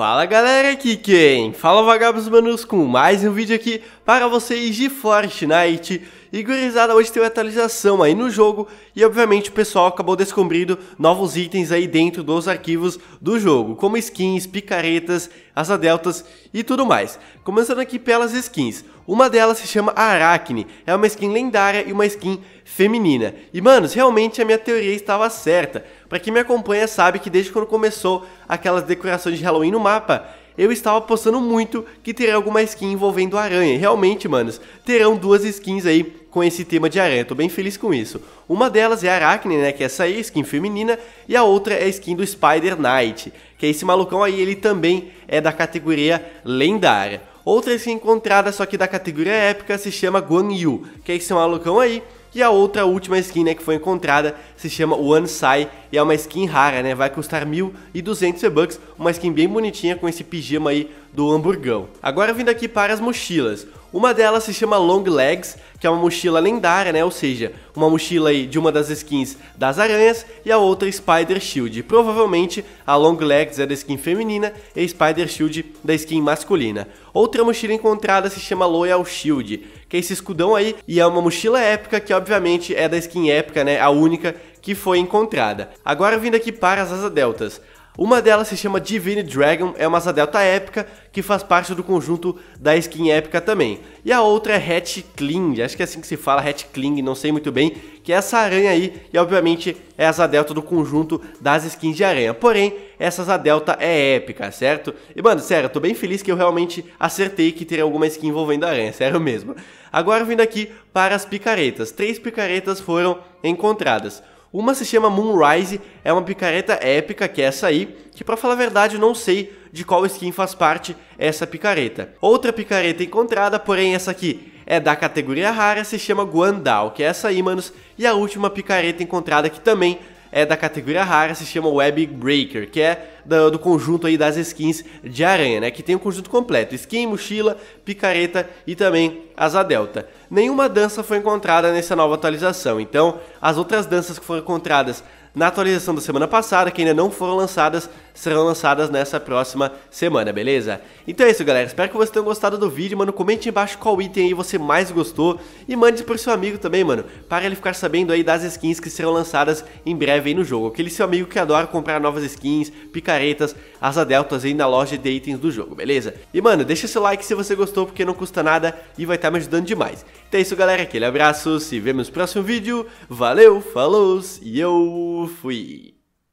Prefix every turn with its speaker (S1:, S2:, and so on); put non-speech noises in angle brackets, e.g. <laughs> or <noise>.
S1: Fala galera, aqui quem? Fala vagabos manos com mais um vídeo aqui para vocês de Fortnite E gurizada, hoje tem uma atualização aí no jogo E obviamente o pessoal acabou descobrindo novos itens aí dentro dos arquivos do jogo Como skins, picaretas, asa deltas e tudo mais Começando aqui pelas skins Uma delas se chama Aracne É uma skin lendária e uma skin feminina E manos, realmente a minha teoria estava certa para quem me acompanha sabe que desde quando começou aquelas decorações de Halloween no mapa, eu estava postando muito que teria alguma skin envolvendo aranha. Realmente, manos, terão duas skins aí com esse tema de aranha. Tô bem feliz com isso. Uma delas é a Arachne, né, que é essa aí, skin feminina, e a outra é a skin do Spider Knight, que é esse malucão aí, ele também é da categoria lendária. Outra skin encontrada, só que da categoria épica, se chama Guan Yu, que é esse malucão aí, e a outra última skin né, que foi encontrada se chama One Sai e é uma skin rara, né? Vai custar 1.200 V-Bucks, uma skin bem bonitinha com esse pijama aí do hamburgão. Agora vindo aqui para as mochilas. Uma delas se chama Long Legs, que é uma mochila lendária, né? Ou seja, uma mochila aí de uma das skins das aranhas e a outra Spider Shield. Provavelmente a Long Legs é da skin feminina e a Spider Shield da skin masculina. Outra mochila encontrada se chama Loyal Shield, que é esse escudão aí e é uma mochila épica que obviamente é da skin épica, né? A única que foi encontrada. Agora vindo aqui para as asa deltas. Uma delas se chama Divine Dragon, é uma asa delta épica que faz parte do conjunto da skin épica também. E a outra é Hatch Kling, acho que é assim que se fala, Hatch Kling, não sei muito bem, que é essa aranha aí, e obviamente é asa delta do conjunto das skins de aranha. Porém, essa asa delta é épica, certo? E mano, sério, eu tô bem feliz que eu realmente acertei que teria alguma skin envolvendo aranha, <laughs> sério mesmo. Agora vindo aqui para as picaretas. Três picaretas foram encontradas. Uma se chama Moonrise, é uma picareta épica, que é essa aí, que para falar a verdade eu não sei de qual skin faz parte essa picareta. Outra picareta encontrada, porém essa aqui é da categoria rara, se chama Guandao, que é essa aí, manos, e a última picareta encontrada que também é da categoria rara, se chama Web Breaker, que é do, do conjunto aí das skins de aranha, né? Que tem o um conjunto completo: skin, mochila, picareta e também asa delta. Nenhuma dança foi encontrada nessa nova atualização, então as outras danças que foram encontradas na atualização da semana passada, que ainda não foram lançadas, serão lançadas nessa próxima semana, beleza? Então é isso, galera. Espero que vocês tenham gostado do vídeo, mano. Comente embaixo qual item aí você mais gostou e mande pro seu amigo também, mano, para ele ficar sabendo aí das skins que serão lançadas em breve aí no jogo. Aquele seu amigo que adora comprar novas skins, picaretas, asa deltas aí na loja de itens do jogo, beleza? E, mano, deixa seu like se você gostou, porque não custa nada e vai estar tá me ajudando demais. Então é isso, galera. Aquele abraço, se vemos no próximo vídeo. Valeu, falou e eu fui!